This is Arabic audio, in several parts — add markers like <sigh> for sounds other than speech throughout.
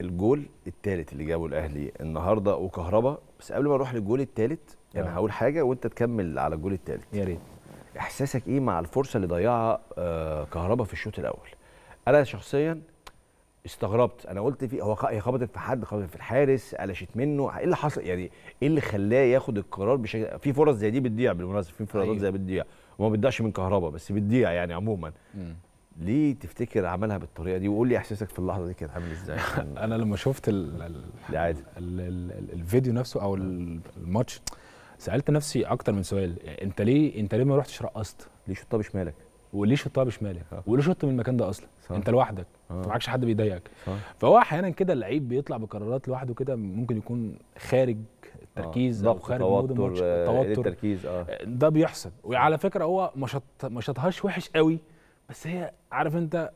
الجول الثالث اللي جابه الاهلي النهارده وكهربا بس قبل ما نروح للجول الثالث يعني آه. هقول حاجه وانت تكمل على الجول الثالث يا ريت احساسك ايه مع الفرصه اللي ضيعها آه، كهربا في الشوط الاول انا شخصيا استغربت انا قلت في هو هي خبطت في حد خبطت في الحارس قلشت منه ايه اللي حصل يعني ايه اللي خلاه ياخد القرار بشكل في فرص زي دي بتضيع بالمناسبه في فرص أيوه. زي بتضيع وما بتضيعش من كهربا بس بتضيع يعني عموما ليه تفتكر عملها بالطريقه دي وقول لي احساسك في اللحظه دي كانت عامل ازاي <laughs> انا لما شفت ال ال الفيديو نفسه او الماتش سالت نفسي اكتر من سؤال انت ليه انت ليه ما رحتش رقصت ليه شطها بشمالك وليه شطها بشمالك وليه شط من المكان ده اصلا صح. انت لوحدك آه. ما معكش حد بيضايقك فهو احيانا كده اللعيب بيطلع بقرارات لوحده كده ممكن يكون خارج التركيز آه. او خارج مود التوتر آه، التركيز اه ده بيحصل وعلى فكره هو ما شطهاش وحش قوي بس هي عارف انت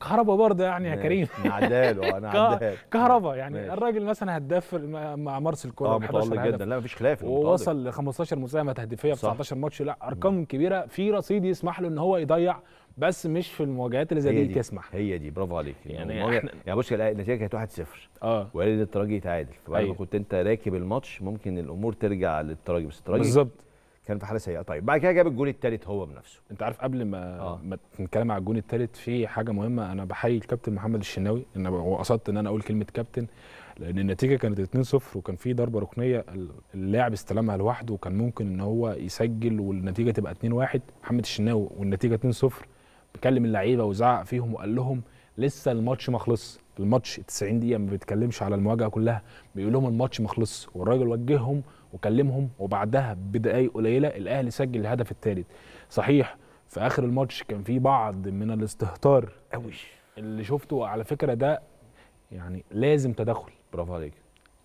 كهربا برضه يعني يا كريم نعدال انا آه، <laughs> عدال كهربا يعني ماشي. الراجل مثلا هداف مع مارس كولر اه متالق جدا لا مفيش خلاف ووصل ل 15 مساهمه تهديفيه في 19 ماتش لا ارقام كبيره في رصيد يسمح له ان هو يضيع بس مش في المواجهات اللي زي دي, دي تسمح هي دي برافو عليك يعني يعني, يعني بص النتيجه كانت 1-0 اه وقال الترجي يتعادل فبعد ما أيوه. كنت انت راكب الماتش ممكن الامور ترجع للترجي بس الترجي بالظبط كان في حاله سيئه طيب بعد كده جاب الجون الثالث هو بنفسه انت عارف قبل ما آه. ما نتكلم على الجون الثالث في حاجه مهمه انا بحيي الكابتن محمد الشناوي ان هو قصدت ان انا اقول كلمه كابتن لان النتيجه كانت 2-0 وكان في ضربه ركنيه اللاعب استلمها لوحده وكان ممكن ان هو يسجل والنتيجه تبقى 2-1 محمد الشناوي والنتيجه 2-0 كلم اللعيبه وزعق فيهم وقال لهم لسه الماتش ما خلصش الماتش 90 دقيقه ما بيتكلمش على المواجهه كلها بيقول لهم الماتش ما خلصش والراجل وجههم وكلمهم وبعدها بدقائق قليله الاهلي سجل الهدف الثالث صحيح في اخر الماتش كان في بعض من الاستهتار قوي اللي شفته على فكره ده يعني لازم تدخل برافو عليك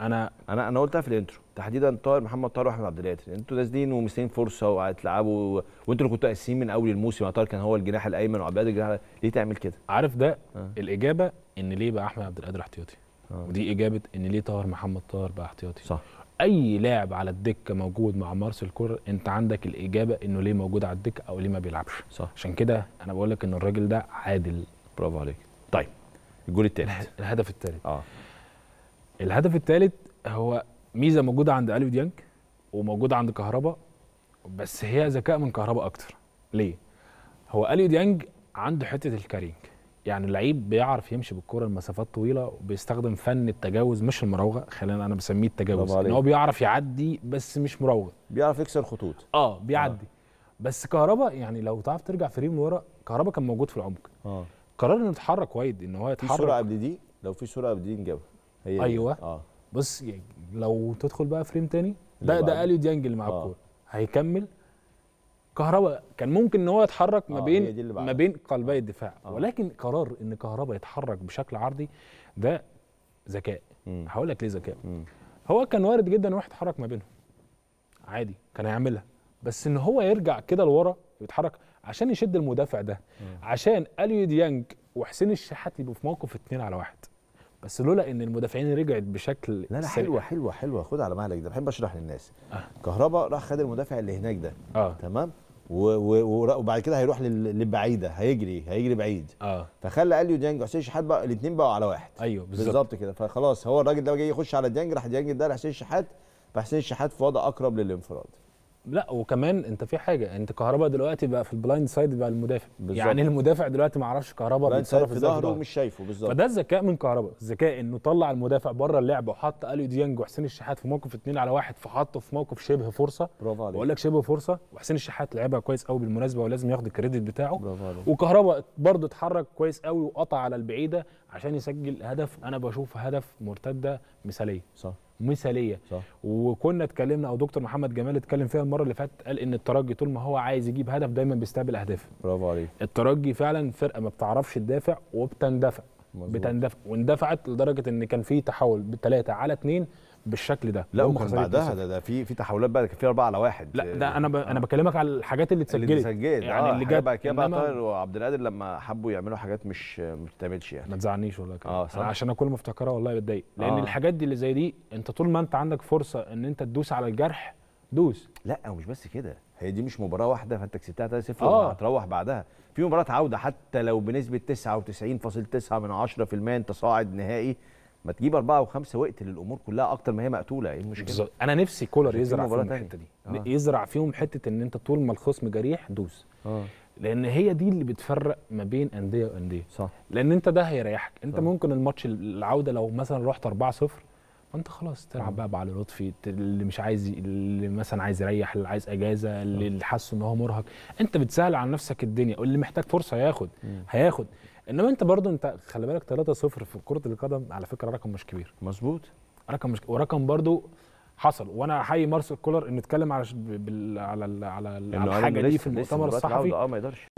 انا انا انا قلتها في الانترو تحديدا طاهر محمد طاهر واحمد عبد القادر انتوا نازلين ومستنيين فرصه وهتلعبوا وانتوا اللي كنتوا قاسيين من اول الموسم طاهر كان هو الجناح الايمن وعبد القادر الجناح ليه تعمل كده؟ عارف ده آه. الاجابه ان ليه بقى احمد عبد القادر احتياطي آه. ودي اجابه ان ليه طاهر محمد طاهر بقى احتياطي صح اي لاعب على الدكه موجود مع مارسيل كور انت عندك الاجابه انه ليه موجود على الدكه او ليه ما بيلعبش صح عشان كده انا بقول لك ان الراجل ده عادل برافو عليك طيب الجول الثالث الهدف الثالث اه الهدف الثالث هو ميزه موجوده عند اليو ديانج وموجوده عند كهربا بس هي ذكاء من كهربا اكتر ليه هو اليو ديانج عنده حته الكارينج يعني اللعيب بيعرف يمشي بالكوره لمسافات طويله وبيستخدم فن التجاوز مش المراوغه خلينا انا بسميه التجاوز ان هو بيعرف يعدي بس مش مراوغه بيعرف يكسر خطوط اه بيعدي آه. بس كهربا يعني لو تعرف ترجع فريم لورا كهربا كان موجود في العمق اه قرر انه يتحرك وايد ان هو يتحرك في سرعه قبل دي لو في سرعه قبل دي نجابها هي ايوه آه. بص لو تدخل بقى فريم تاني ده ده اليو ديانج اللي مع آه. الكوره هيكمل كهرباء كان ممكن ان هو يتحرك ما آه، بين آه ما بين قلبي الدفاع آه. ولكن قرار ان كهرباء يتحرك بشكل عرضي ده ذكاء هقول لك ليه ذكاء هو كان وارد جدا واحد يتحرك ما بينهم عادي كان هيعملها بس ان هو يرجع كده لورا يتحرك عشان يشد المدافع ده مم. عشان اليو ديانج وحسين الشحات يبقوا في موقف اتنين على واحد بس لولا ان المدافعين رجعت بشكل لا لا حلوه حلوه حلوه خد على مهلك ده بحب اشرح للناس آه. كهربا راح خد المدافع اللي هناك ده آه. تمام و و وبعد كده هيروح للبعيده هيجري هيجري بعيد اه فخلى اليو ديانج وحسين الشحات بقى الاثنين بقوا على واحد ايوه بالظبط كده فخلاص هو الراجل ده جاي يخش على ديانج راح ديانج ده لحسين الشحات فحسين الشحات في وضع اقرب للانفراد لا وكمان انت في حاجه انت كهربا دلوقتي بقى في البلايند سايد بقى المدافع بالزبط. يعني المدافع دلوقتي ما عرفش كهربا بيتصرف في ظهره ومش شايفه بالظبط فده الذكاء من كهربا الذكاء انه طلع المدافع بره اللعبه وحط اليو ديانج وحسين الشحات في موقف 2 على واحد فحطه في موقف شبه فرصه برافو عليك بقول لك شبه فرصه وحسين الشحات لعبها كويس قوي بالمناسبه ولازم ياخد الكريدت بتاعه برافو عليك وكهربا برضه اتحرك كويس قوي وقطع على البعيده عشان يسجل هدف انا بشوف هدف مرتده مثاليه صح مثاليه صح. وكنا اتكلمنا او دكتور محمد جمال اتكلم فيها المره اللي فاتت قال ان الترجي طول ما هو عايز يجيب هدف دايما بيستقبل اهداف برافو عليك الترجي فعلا فرقه ما بتعرفش تدافع وبتندفع مزبوط. بتندفع واندفعت لدرجه ان كان في تحول بثلاثه على اثنين بالشكل ده لا وكان بعدها ده, ده في في تحولات بقى كان في 4 على 1 لا ده انا ب... آه. انا بكلمك على الحاجات اللي اتسجلت اللي اتسجلت يعني آه اللي جت بقى كده بقى طاهر وعبد القادر لما حبوا يعملوا حاجات مش ما بتتعملش يعني ما تزعلنيش والله كده آه صح. أنا عشان اكون مفتكرها والله بتضايق لان آه. الحاجات دي اللي زي دي انت طول ما انت عندك فرصه ان انت تدوس على الجرح دوس لا ومش بس كده هي دي مش مباراه واحده فانت كسبتها 3-0 آه. هتروح بعدها في مباراه عوده حتى لو بنسبه 99.9 من 10% انت صاعد نهائي ما تجيب اربعه وخمسه وقت للامور كلها اكتر ما هي مقتوله ايه المشكله؟ بالظبط انا نفسي كولر يزرع فيهم الحته دي آه. يزرع فيهم حته ان انت طول ما الخصم جريح دوس آه. لان هي دي اللي بتفرق ما بين انديه وانديه صح لان انت ده هيريحك انت صح. ممكن الماتش العوده لو مثلا رحت 4-0 فانت خلاص تلعب آه. بقى بعلي لطفي اللي مش عايز اللي مثلا عايز يريح اللي عايز اجازه اللي آه. حاسه ان هو مرهق انت بتسهل على نفسك الدنيا واللي محتاج فرصه هياخد هياخد انما انت برضو انت خلي بالك 3 0 في كره القدم على فكره رقم مش كبير مظبوط رقم مش ورقم برضو حصل وانا احيي مارسيل كولر ان اتكلم على على على, على الحاجه دي في المؤتمر الصحفي اه ما يقدرش